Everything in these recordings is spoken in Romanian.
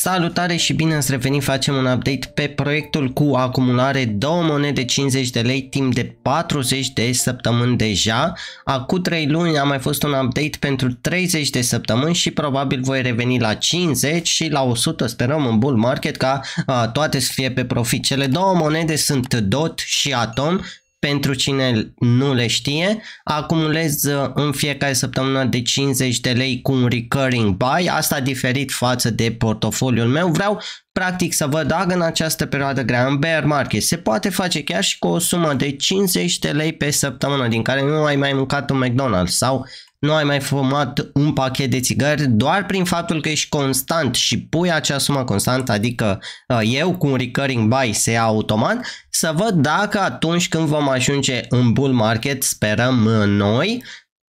Salutare și bine ați revenit, facem un update pe proiectul cu acumulare 2 monede 50 de lei timp de 40 de săptămâni deja. Acum 3 luni a mai fost un update pentru 30 de săptămâni și probabil voi reveni la 50 și la 100 sperăm în bull market ca a, toate să fie pe profit. Cele două monede sunt DOT și ATOM pentru cine nu le știe, acumulez uh, în fiecare săptămână de 50 de lei cu un recurring buy, asta diferit față de portofoliul meu. Vreau practic să văd dacă în această perioadă grea, în bear market, se poate face chiar și cu o sumă de 50 de lei pe săptămână, din care nu ai mai mâncat un McDonald's sau nu ai mai fumat un pachet de țigări doar prin faptul că ești constant și pui acea sumă constant, adică uh, eu cu un recurring buy se ia automat, să văd dacă atunci când vom ajunge în bull market, sperăm noi,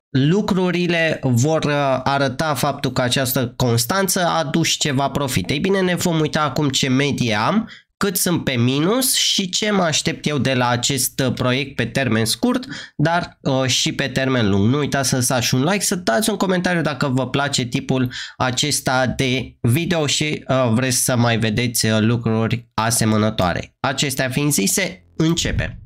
lucrurile vor uh, arăta faptul că această constanță a dus ceva profit. Ei bine, ne vom uita acum ce medie am cât sunt pe minus și ce mă aștept eu de la acest uh, proiect pe termen scurt, dar uh, și pe termen lung. Nu uitați să lăsați un like, să dați un comentariu dacă vă place tipul acesta de video și uh, vreți să mai vedeți uh, lucruri asemănătoare. Acestea fiind zise, începem!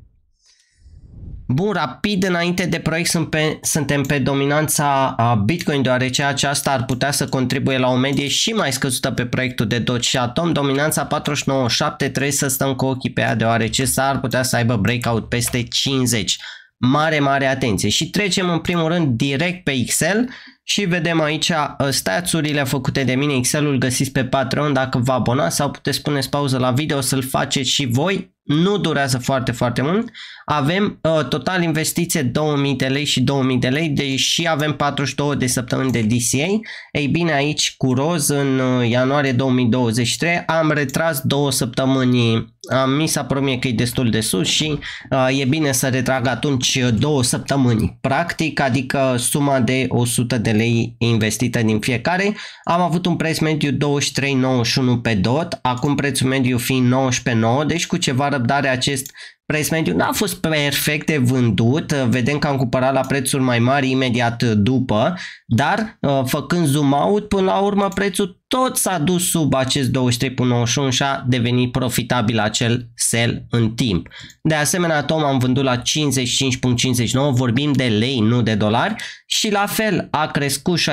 Bun, rapid înainte de proiect sunt pe, suntem pe dominanța a Bitcoin, deoarece aceasta ar putea să contribuie la o medie și mai scăzută pe proiectul de Doge și Atom. Dominanța 49.7 trebuie să stăm cu ochii pe ea, deoarece s-ar putea să aibă breakout peste 50. Mare, mare atenție. Și trecem în primul rând direct pe Excel și vedem aici uh, stațurile făcute de mine, Excel-ul găsiți pe Patreon dacă vă abonați sau puteți pune pauză la video să-l faceți și voi. Nu durează foarte, foarte mult. Avem uh, total investiție 2000 de lei și 2000 de lei, deși avem 42 de săptămâni de DCA. Ei bine, aici cu roz, în uh, ianuarie 2023, am retras două săptămâni mi s-a promis că e destul de sus și uh, e bine să retrag atunci două săptămâni, practic, adică suma de 100 de lei investită din fiecare. Am avut un preț mediu 23,91 pe DOT, acum prețul mediu fiind 19,9, deci cu ceva răbdare acest Price mediu nu a fost perfect de vândut, uh, vedem că am cumpărat la prețuri mai mari imediat uh, după, dar uh, făcând zoom out, până la urmă prețul tot s-a dus sub acest 23.91 și a devenit profitabil acel sell în timp. De asemenea, Tom am vândut la 55.59, vorbim de lei, nu de dolari, și la fel a crescut 65-63,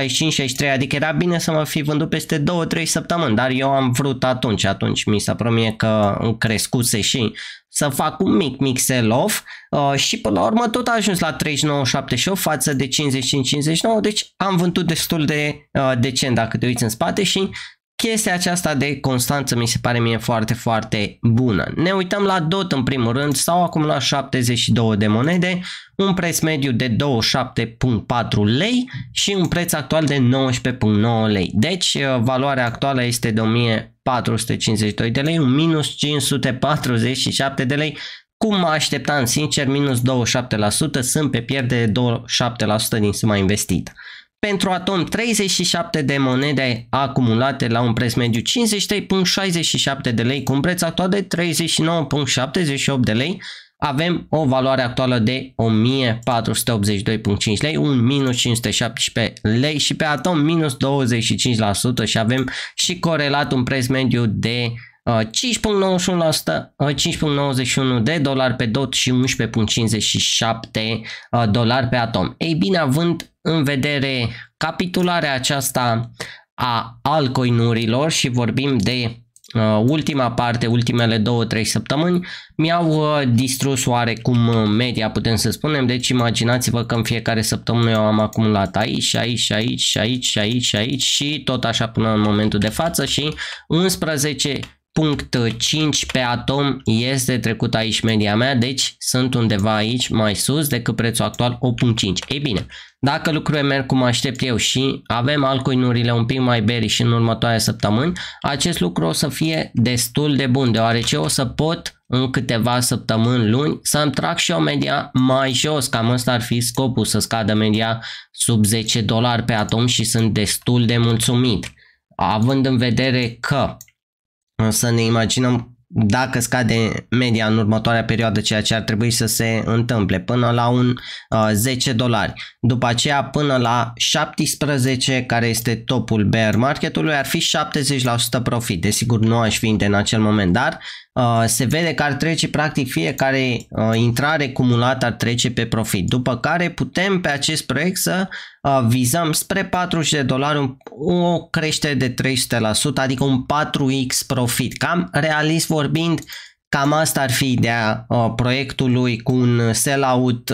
adică era bine să mă fi vândut peste 2-3 săptămâni, dar eu am vrut atunci, atunci mi s-a promie că crescuse și să fac un mic, mic sell-off uh, și până la urmă tot a ajuns la 39,78 față de 55,59, deci am vândut destul de uh, decent dacă te uiți în spate și Chestia aceasta de constanță mi se pare mie foarte, foarte bună. Ne uităm la DOT în primul rând, s-au acumulat 72 de monede, un preț mediu de 27,4 lei și un preț actual de 19,9 lei. Deci uh, valoarea actuală este de 1452 de lei, un minus 547 de lei, cum mă așteptam, sincer, minus 27%, sunt pe pierdere 27% din suma investită. Pentru Atom 37 de monede acumulate la un preț mediu 53.67 de lei cu un preț actual de 39.78 de lei avem o valoare actuală de 1482.5 lei, un minus 517 lei și pe atom minus 25% și avem și corelat un preț mediu de 5.91 uh, uh, de dolari pe dot și 11.57 uh, dolari pe atom. Ei bine, având în vedere capitularea aceasta a altcoinurilor și vorbim de uh, ultima parte, ultimele 2-3 săptămâni, mi-au uh, distrus oarecum uh, media, putem să spunem, deci imaginați-vă că în fiecare săptămână eu am acumulat aici, aici, aici, aici, aici, aici și tot așa până în momentul de față și 11 0,5 pe atom este trecut aici media mea, deci sunt undeva aici mai sus decât prețul actual 8.5. Ei bine, dacă lucrurile merg cum aștept eu și avem altcoinurile un pic mai și în următoarea săptămâni, acest lucru o să fie destul de bun, deoarece o să pot în câteva săptămâni, luni, să-mi trag și o media mai jos, cam ăsta ar fi scopul să scadă media sub 10 dolari pe atom și sunt destul de mulțumit, având în vedere că să ne imaginăm dacă scade media în următoarea perioadă, ceea ce ar trebui să se întâmple, până la un uh, 10 dolari. După aceea până la 17, care este topul bear marketului, ar fi 70% profit. Desigur, nu aș vinde în acel moment, dar Uh, se vede că ar trece practic fiecare uh, intrare cumulată ar trece pe profit. După care putem pe acest proiect să uh, vizăm spre 40 de dolari o creștere de 300%, adică un 4x profit. Cam realist vorbind, cam asta ar fi ideea proiectului cu un sellout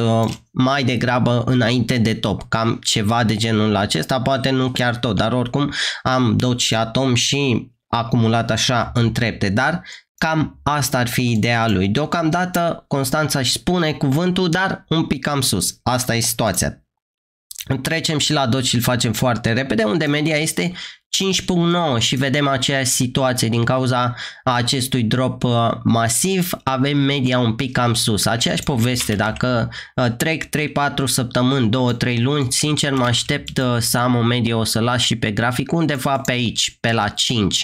mai degrabă înainte de top, cam ceva de genul acesta, poate nu chiar tot, dar oricum am DOT și Atom și acumulat așa în trepte, dar Cam asta ar fi ideea lui. Deocamdată Constanța își spune cuvântul, dar un pic cam sus. Asta e situația. Trecem și la DOT și îl facem foarte repede, unde media este 5.9 și vedem aceeași situație din cauza acestui drop uh, masiv, avem media un pic cam sus. Aceeași poveste, dacă uh, trec 3-4 săptămâni, 2-3 luni, sincer mă aștept uh, să am o medie, o să las și pe grafic undeva pe aici, pe la 5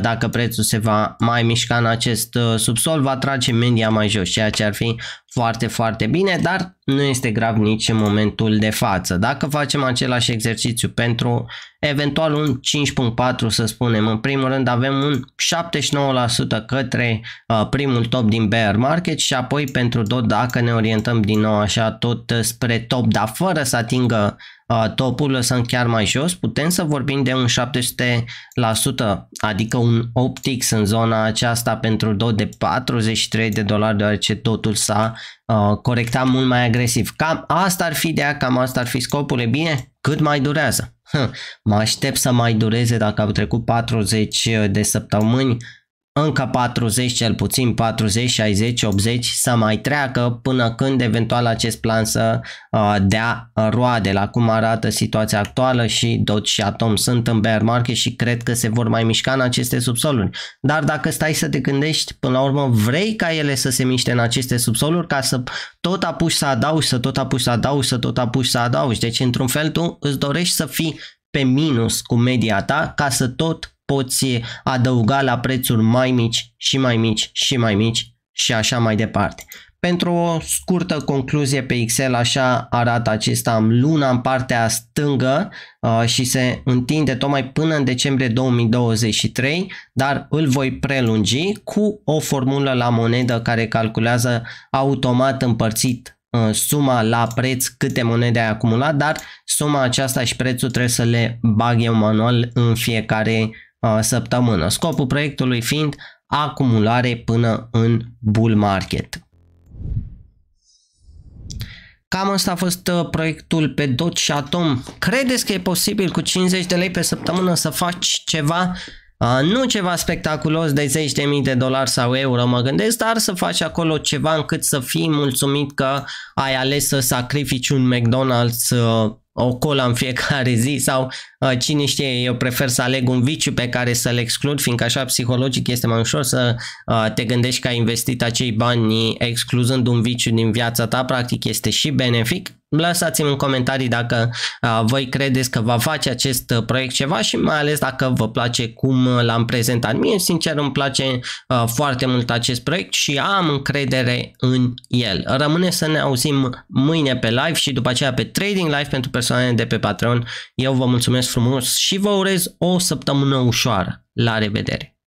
dacă prețul se va mai mișca în acest subsol, va trage media mai jos, ceea ce ar fi foarte, foarte bine, dar nu este grav nici în momentul de față. Dacă facem același exercițiu pentru eventual un 5.4 să spunem. În primul rând avem un 79% către uh, primul top din bear market și apoi pentru tot dacă ne orientăm din nou așa tot uh, spre top, dar fără să atingă uh, topul, lăsăm chiar mai jos, putem să vorbim de un 700%, adică un optix în zona aceasta pentru tot de 43 de dolari, deoarece totul s-a uh, corectat mult mai agresiv. Cam asta ar fi de ea, cam asta ar fi scopul, e bine, cât mai durează. Mă aștept să mai dureze dacă au trecut 40 de săptămâni încă 40 cel puțin, 40, 60, 80 să mai treacă până când eventual acest plan să uh, dea roade la cum arată situația actuală și Dot și Atom sunt în bear market și cred că se vor mai mișca în aceste subsoluri. Dar dacă stai să te gândești, până la urmă vrei ca ele să se miște în aceste subsoluri ca să tot apuci să adaugi, să tot apuci să adaugi, să tot apuci să adaugi. Deci într-un fel tu îți dorești să fii pe minus cu media ta ca să tot poți adăuga la prețuri mai mici și mai mici și mai mici și așa mai departe. Pentru o scurtă concluzie pe Excel, așa arată acesta am luna în partea stângă uh, și se întinde tocmai până în decembrie 2023, dar îl voi prelungi cu o formulă la monedă care calculează automat împărțit uh, suma la preț câte monede ai acumulat, dar suma aceasta și prețul trebuie să le bag eu manual în fiecare Uh, săptămână, scopul proiectului fiind acumulare până în bull market. Cam asta a fost uh, proiectul pe DOT și Atom. Credeți că e posibil cu 50 de lei pe săptămână să faci ceva uh, nu ceva spectaculos de 10.000 de dolari sau euro, mă gândesc, dar să faci acolo ceva încât să fii mulțumit că ai ales să sacrifici un McDonald's, o cola în fiecare zi sau Uh, cine știe, eu prefer să aleg un viciu pe care să-l exclud, fiindcă așa psihologic este mai ușor să uh, te gândești că ai investit acei bani excluzând un viciu din viața ta, practic este și benefic. Lăsați-mi în comentarii dacă uh, voi credeți că va face acest proiect ceva și mai ales dacă vă place cum l-am prezentat. Mie, sincer, îmi place foarte mult acest proiect și am încredere în el. Rămâne să ne auzim mâine pe live și după aceea pe Trading Live pentru persoanele de pe Patreon. Eu vă mulțumesc frumos și vă urez o săptămână ușoară. La revedere!